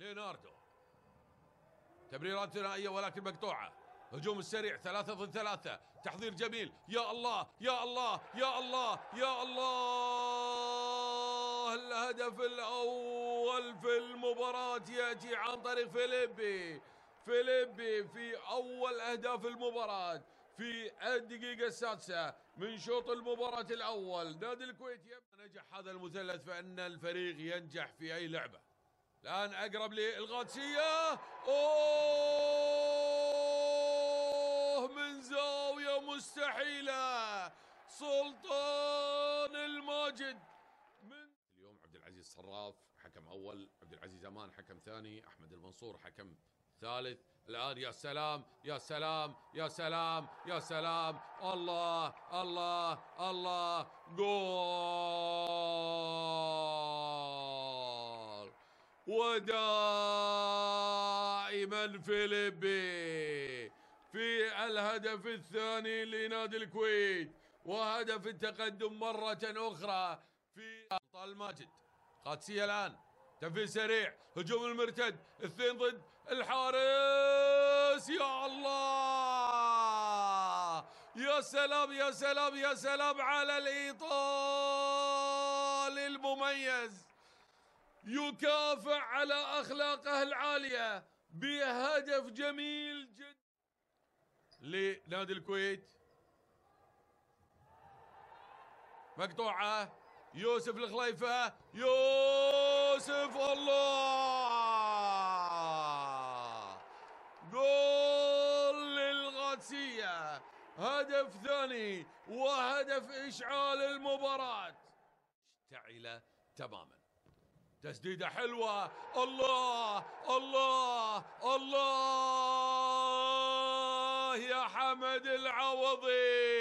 ليناردو تمريرات ثنائية ولكن مقطوعة هجوم السريع ثلاثة ضد ثلاثة تحضير جميل يا الله يا الله يا الله يا الله الهدف الأول في المباراة يأتي عن طريق فيليبي فيليبي في أول أهداف المباراة في الدقيقة السادسة من شوط المباراة الأول نادي الكويت نجح هذا المثلث فإن الفريق ينجح في أي لعبة الآن أقرب للغاتسية أوه من زاوية مستحيلة سلطان الماجد من اليوم عبد العزيز صراف حكم أول عبد العزيز أمان حكم ثاني أحمد المنصور حكم ثالث الآن يا سلام يا سلام يا سلام يا سلام الله الله الله جول ودائما فيليبي في الهدف الثاني لنادي الكويت وهدف التقدم مرة أخرى في أبطال ماجد قادسية الآن تنفيذ سريع هجوم المرتد اثنين ضد الحارس يا الله يا سلام يا سلام يا سلام على الإيطالي المميز يكافئ على أخلاقه العالية بهدف جميل جدا لنادي الكويت مقطوعة يوسف الخليفة يوسف الله جول للغاتسية هدف ثاني وهدف إشعال المباراة اشتعل تماما تسديده حلوه الله الله الله يا حمد العوضي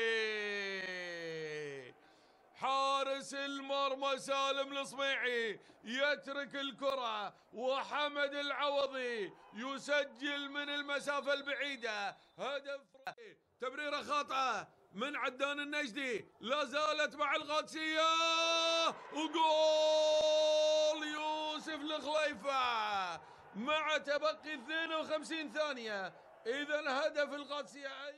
حارس المرمى سالم الصميعي يترك الكرة وحمد العوضي يسجل من المسافة البعيدة هدف تمريرة خاطئة من عدان النجدي لا زالت مع القادسية وجول هدف الخليفة مع تبقي 52 ثانية إذا هدف القادسية